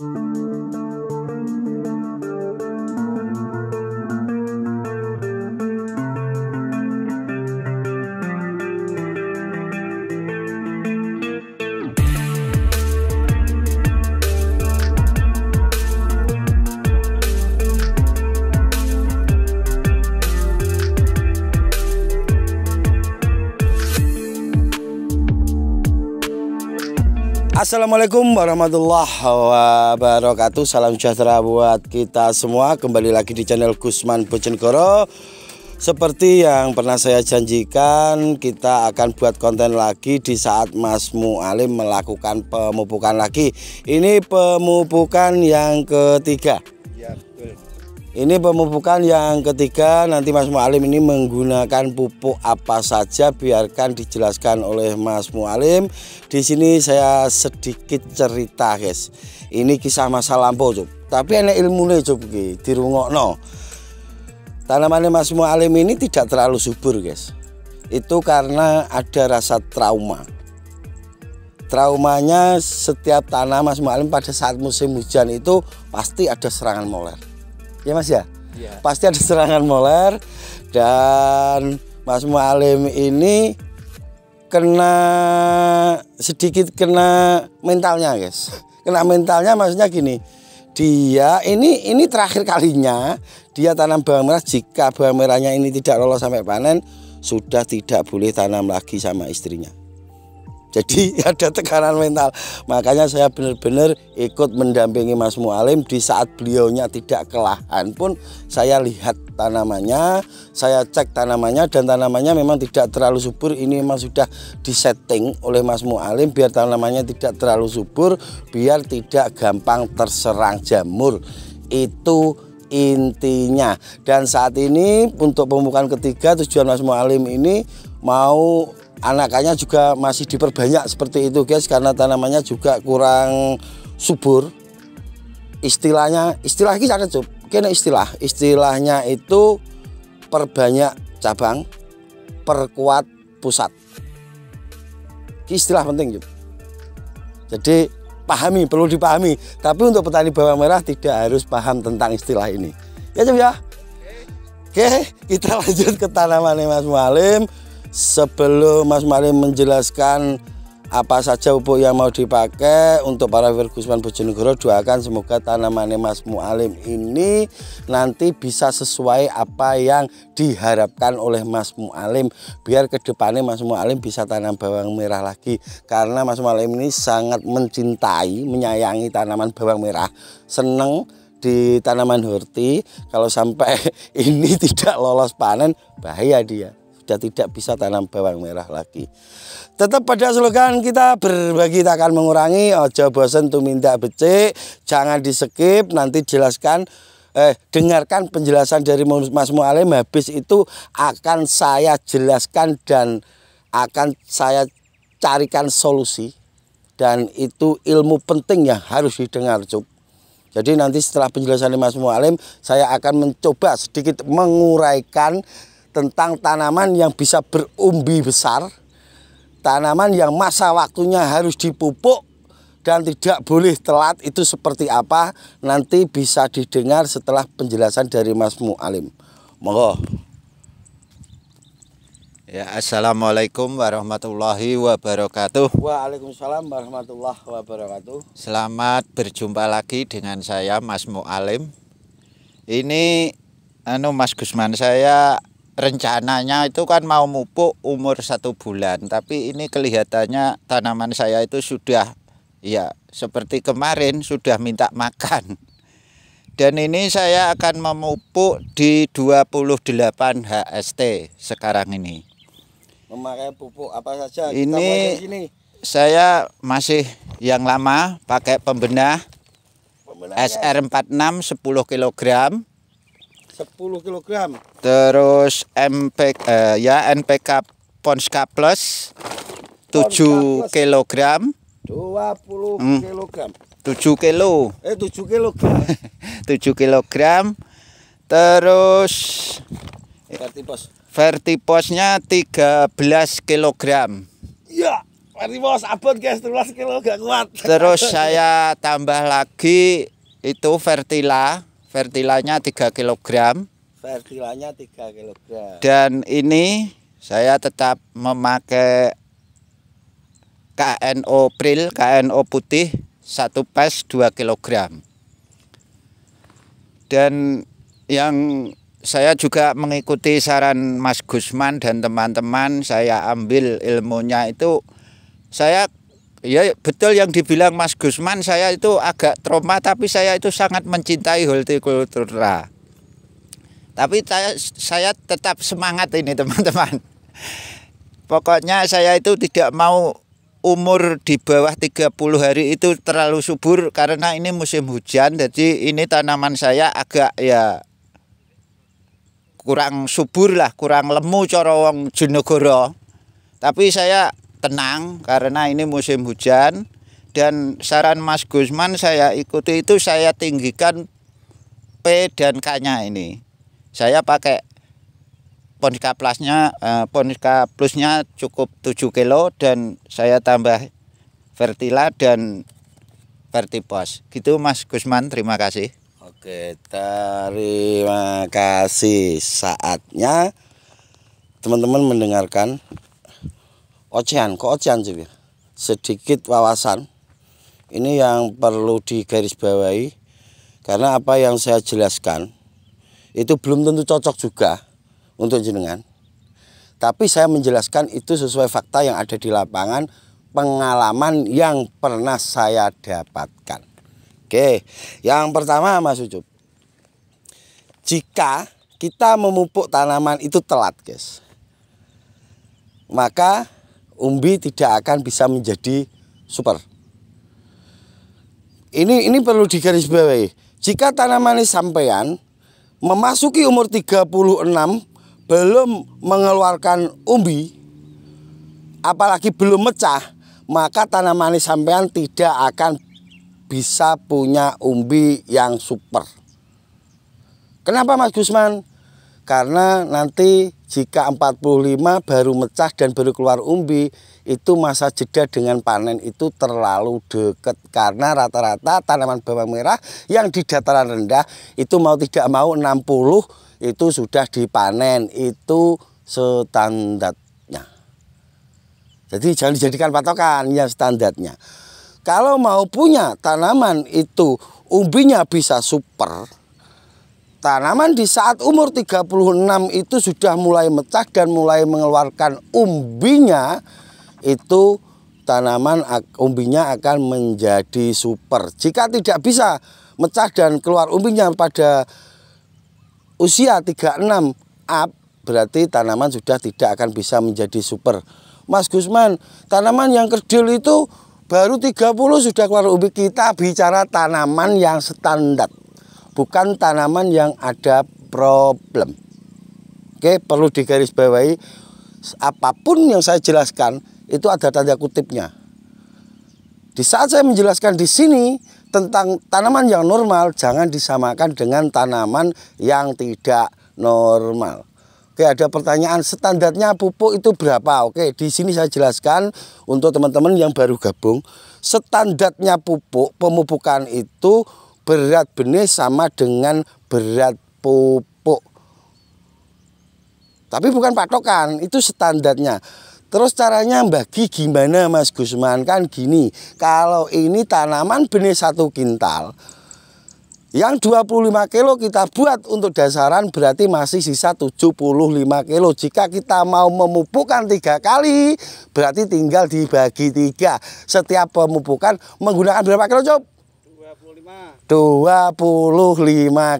Música Assalamualaikum warahmatullahi wabarakatuh Salam sejahtera buat kita semua Kembali lagi di channel Gusman Bojonegoro Seperti yang pernah saya janjikan Kita akan buat konten lagi Di saat Mas Mu'alim melakukan pemupukan lagi Ini pemupukan yang ketiga ini pemupukan yang ketiga nanti Mas Mualim ini menggunakan pupuk apa saja biarkan dijelaskan oleh Mas Mualim. Di sini saya sedikit cerita guys. Ini kisah masa lampau cuk. Tapi ilmu nih cuk iki dirungokno. Tanamannya Mas Mualim ini tidak terlalu subur guys. Itu karena ada rasa trauma traumanya setiap tanah Mas Mualim pada saat musim hujan itu pasti ada serangan molar ya Mas ya? ya. Pasti ada serangan molar dan Mas Mualim ini kena sedikit kena mentalnya, guys. Kena mentalnya maksudnya gini. Dia ini ini terakhir kalinya dia tanam bawang merah jika bawang merahnya ini tidak lolos sampai panen sudah tidak boleh tanam lagi sama istrinya. Jadi ada tekanan mental. Makanya saya benar-benar ikut mendampingi Mas Mualim di saat beliaunya tidak kelahan pun saya lihat tanamannya, saya cek tanamannya dan tanamannya memang tidak terlalu subur. Ini memang sudah disetting oleh Mas Mualim biar tanamannya tidak terlalu subur, biar tidak gampang terserang jamur. Itu intinya. Dan saat ini untuk pembukaan ketiga tujuan Mas Mualim ini mau anakannya juga masih diperbanyak seperti itu guys karena tanamannya juga kurang subur istilahnya istilah ini sangat kena istilah istilahnya itu perbanyak cabang perkuat pusat ini istilah penting cukup jadi pahami perlu dipahami tapi untuk petani bawang merah tidak harus paham tentang istilah ini ya coba ya Oke, kita lanjut ke tanaman Mas Mualim sebelum Mas Mari menjelaskan apa saja pupuk yang mau dipakai untuk para Virgusman Bojonegoro doakan semoga tanamannya Mas Mualim ini nanti bisa sesuai apa yang diharapkan oleh Mas Mualim biar kedepannya Mas Mualim bisa tanam bawang merah lagi karena Mas Mualim ini sangat mencintai menyayangi tanaman bawang merah seneng di tanaman horti kalau sampai ini tidak lolos panen bahaya dia sudah tidak bisa tanam bawang merah lagi. Tetap pada slogan kita berbagi tak akan mengurangi, ojo bosen minta becik, jangan di skip, nanti jelaskan eh, dengarkan penjelasan dari Mas Mualim habis itu akan saya jelaskan dan akan saya carikan solusi dan itu ilmu penting yang harus didengar cuk. Jadi nanti setelah penjelasan Mas Mualim saya akan mencoba sedikit menguraikan tentang tanaman yang bisa berumbi besar, tanaman yang masa waktunya harus dipupuk dan tidak boleh telat itu seperti apa nanti bisa didengar setelah penjelasan dari Mas Mualim. Monggo. Ya, assalamualaikum warahmatullahi wabarakatuh. Waalaikumsalam warahmatullahi wabarakatuh. Selamat berjumpa lagi dengan saya Mas Mualim. Ini anu Mas Gusman saya rencananya itu kan mau mupuk umur satu bulan tapi ini kelihatannya tanaman saya itu sudah ya seperti kemarin sudah minta makan dan ini saya akan memupuk di 28 HST sekarang ini memakai pupuk apa saja ini sini. saya masih yang lama pakai pembenah, SR46 10 kg 10 kg. Terus MPK eh, ya NPK Ponska Plus 7 Plus. kg. 20 hmm. kg. 7 kilo. Eh 7 kg. 7 kg. Terus vertipos. Vertiposnya 13 kg. Iya, vertipos abot guys 13 kg gak kuat. Terus saya tambah lagi itu vertila Vertilanya 3 kg. Vertilanya 3 kg. Dan ini saya tetap memakai KNO pril, KNO putih, satu pes 2 kg. Dan yang saya juga mengikuti saran Mas Gusman dan teman-teman, saya ambil ilmunya itu saya Ya, ya betul yang dibilang Mas Gusman saya itu agak trauma tapi saya itu sangat mencintai hortikultura. Tapi saya, saya tetap semangat ini teman-teman. Pokoknya saya itu tidak mau umur di bawah 30 hari itu terlalu subur karena ini musim hujan jadi ini tanaman saya agak ya kurang subur lah kurang lemu corowong Junogoro. Tapi saya tenang karena ini musim hujan dan saran Mas Gusman saya ikuti itu saya tinggikan P dan K-nya ini. Saya pakai Ponska Plusnya eh, Ponska Plusnya cukup 7 kilo dan saya tambah Vertila dan Vertipos. Gitu Mas Gusman, terima kasih. Oke, terima kasih. Saatnya teman-teman mendengarkan ocehan kok ocehan sih sedikit wawasan ini yang perlu digarisbawahi karena apa yang saya jelaskan itu belum tentu cocok juga untuk jenengan tapi saya menjelaskan itu sesuai fakta yang ada di lapangan pengalaman yang pernah saya dapatkan Oke, yang pertama Mas Ucup. Jika kita memupuk tanaman itu telat, guys. Maka umbi tidak akan bisa menjadi super. Ini ini perlu digarisbawahi. Jika tanaman ini sampean memasuki umur 36 belum mengeluarkan umbi apalagi belum mecah, maka tanaman ini sampean tidak akan bisa punya umbi yang super. Kenapa Mas Gusman? karena nanti jika 45 baru mecah dan baru keluar umbi itu masa jeda dengan panen itu terlalu dekat karena rata-rata tanaman bawang merah yang di dataran rendah itu mau tidak mau 60 itu sudah dipanen itu standarnya jadi jangan dijadikan patokan ya standarnya kalau mau punya tanaman itu umbinya bisa super Tanaman di saat umur 36 itu sudah mulai mecah dan mulai mengeluarkan umbinya itu tanaman umbinya akan menjadi super. Jika tidak bisa mecah dan keluar umbinya pada usia 36 up berarti tanaman sudah tidak akan bisa menjadi super. Mas Gusman, tanaman yang kerdil itu baru 30 sudah keluar umbi kita bicara tanaman yang standar bukan tanaman yang ada problem. Oke, perlu digarisbawahi apapun yang saya jelaskan itu ada tanda kutipnya. Di saat saya menjelaskan di sini tentang tanaman yang normal jangan disamakan dengan tanaman yang tidak normal. Oke, ada pertanyaan standarnya pupuk itu berapa? Oke, di sini saya jelaskan untuk teman-teman yang baru gabung, standarnya pupuk pemupukan itu berat benih sama dengan berat pupuk. Tapi bukan patokan, itu standarnya. Terus caranya bagi gimana Mas Gusman? Kan gini, kalau ini tanaman benih satu kintal, yang 25 kilo kita buat untuk dasaran berarti masih sisa 75 kilo. Jika kita mau memupukan tiga kali, berarti tinggal dibagi tiga. Setiap pemupukan menggunakan berapa kilo, coba? 25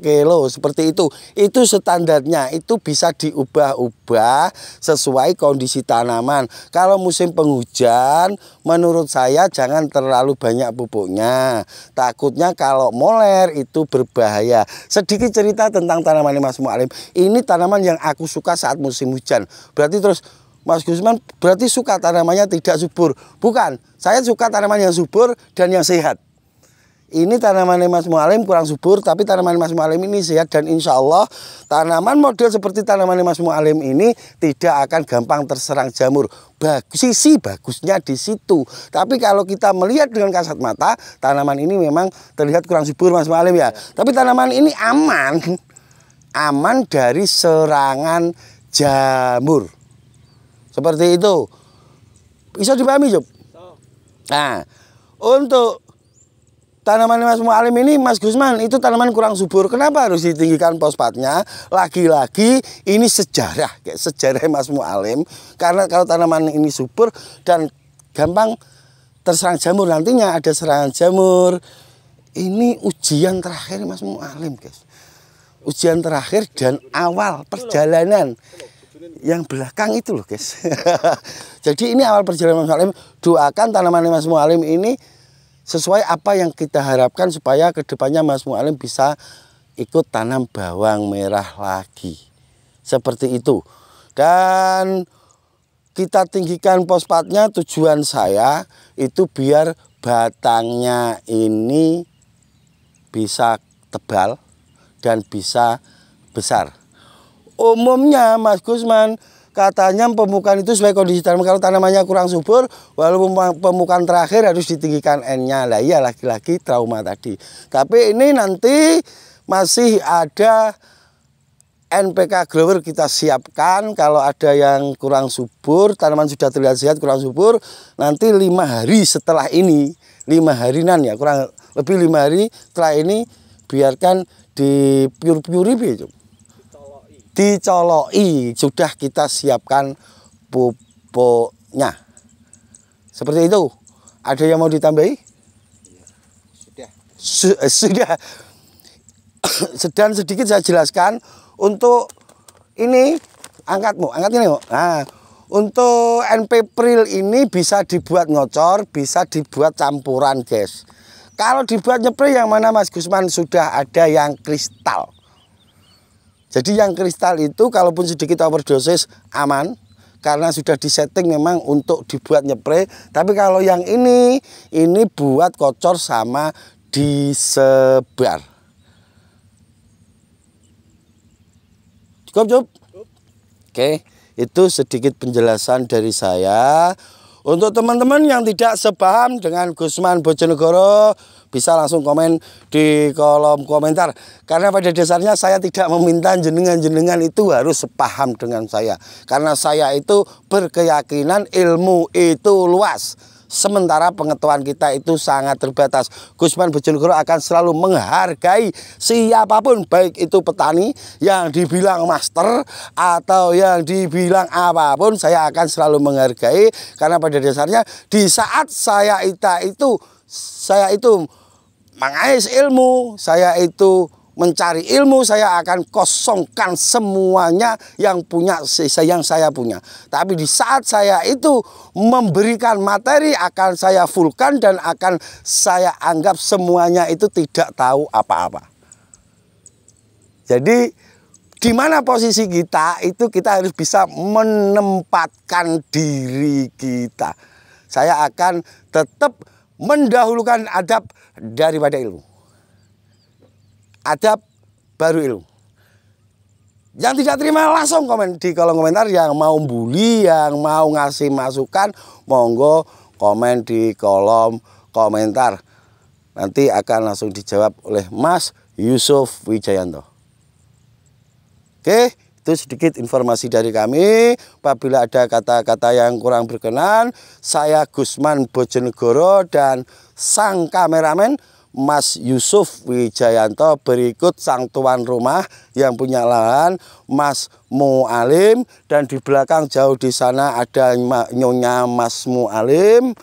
kilo seperti itu itu standarnya itu bisa diubah-ubah sesuai kondisi tanaman kalau musim penghujan menurut saya jangan terlalu banyak pupuknya takutnya kalau moler itu berbahaya sedikit cerita tentang tanaman ini Mas Mualim ini tanaman yang aku suka saat musim hujan berarti terus Mas Gusman berarti suka tanamannya tidak subur bukan saya suka tanaman yang subur dan yang sehat ini tanaman Mas Mualim kurang subur tapi tanaman Mas Mualim ini sehat dan insya Allah tanaman model seperti tanaman Mas Mualim ini tidak akan gampang terserang jamur bagus sih bagusnya di situ tapi kalau kita melihat dengan kasat mata tanaman ini memang terlihat kurang subur Mas Mualim ya, ya. tapi tanaman ini aman aman dari serangan jamur seperti itu bisa dipahami Jup? Nah untuk Tanaman Mas Mualim ini Mas Gusman itu tanaman kurang subur. Kenapa harus ditinggikan pospatnya Lagi-lagi ini sejarah, kayak sejarah Mas Mualim. Karena kalau tanaman ini subur dan gampang terserang jamur nantinya ada serangan jamur. Ini ujian terakhir Mas Mualim, guys. Ujian terakhir dan awal perjalanan yang belakang itu loh, guys. Jadi ini awal perjalanan Mas Mualim. Doakan tanaman Mas Mualim ini sesuai apa yang kita harapkan supaya kedepannya Mas Mualim bisa ikut tanam bawang merah lagi. Seperti itu. Dan kita tinggikan pospatnya tujuan saya itu biar batangnya ini bisa tebal dan bisa besar. Umumnya Mas Gusman katanya pemukaan itu sebagai kondisi tanaman kalau tanamannya kurang subur walaupun pemukaan terakhir harus ditinggikan N-nya lah iya lagi-lagi trauma tadi tapi ini nanti masih ada NPK grower kita siapkan kalau ada yang kurang subur tanaman sudah terlihat sehat kurang subur nanti lima hari setelah ini lima harinan ya kurang lebih lima hari setelah ini biarkan di pure pure itu dicoloki sudah kita siapkan pupuknya seperti itu ada yang mau ditambahi iya, eh, sudah sudah sedang sedikit saya jelaskan untuk ini angkatmu angkat ini nah untuk NP Pril ini bisa dibuat ngocor bisa dibuat campuran guys kalau dibuat nyepri yang mana Mas Gusman sudah ada yang kristal jadi yang kristal itu kalaupun sedikit overdosis aman karena sudah disetting memang untuk dibuat nyepre. Tapi kalau yang ini ini buat kocor sama disebar. Cukup, cukup. Oke, itu sedikit penjelasan dari saya. Untuk teman-teman yang tidak sepaham dengan Gusman Bojonegoro bisa langsung komen di kolom komentar. Karena pada dasarnya saya tidak meminta jenengan-jenengan itu harus sepaham dengan saya. Karena saya itu berkeyakinan ilmu itu luas Sementara pengetahuan kita itu sangat terbatas. Gusman Bojonegoro akan selalu menghargai siapapun baik itu petani yang dibilang master atau yang dibilang apapun saya akan selalu menghargai karena pada dasarnya di saat saya itu itu saya itu mengais ilmu, saya itu mencari ilmu saya akan kosongkan semuanya yang punya yang saya punya. Tapi di saat saya itu memberikan materi akan saya fullkan dan akan saya anggap semuanya itu tidak tahu apa-apa. Jadi di mana posisi kita itu kita harus bisa menempatkan diri kita. Saya akan tetap mendahulukan adab daripada ilmu adab baru ilmu. Yang tidak terima langsung komen di kolom komentar yang mau bully, yang mau ngasih masukan, monggo komen di kolom komentar. Nanti akan langsung dijawab oleh Mas Yusuf Wijayanto. Oke, itu sedikit informasi dari kami. Apabila ada kata-kata yang kurang berkenan, saya Gusman Bojonegoro dan sang kameramen Mas Yusuf Wijayanto berikut sang tuan rumah yang punya lahan Mas Mualim dan di belakang jauh di sana ada nyonya Mas Mualim.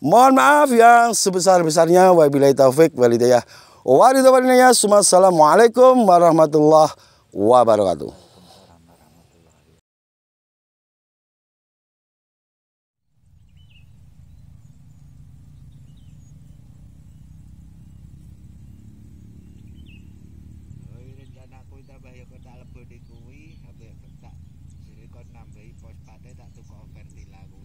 Mohon maaf yang sebesar-besarnya wabillahi taufik walhidayah. Wassalamualaikum ya, warahmatullahi wabarakatuh. kuwi tambah ya kok tak leboni kuwi apa tak sini kok nambahi pos tak tukok ventila kuwi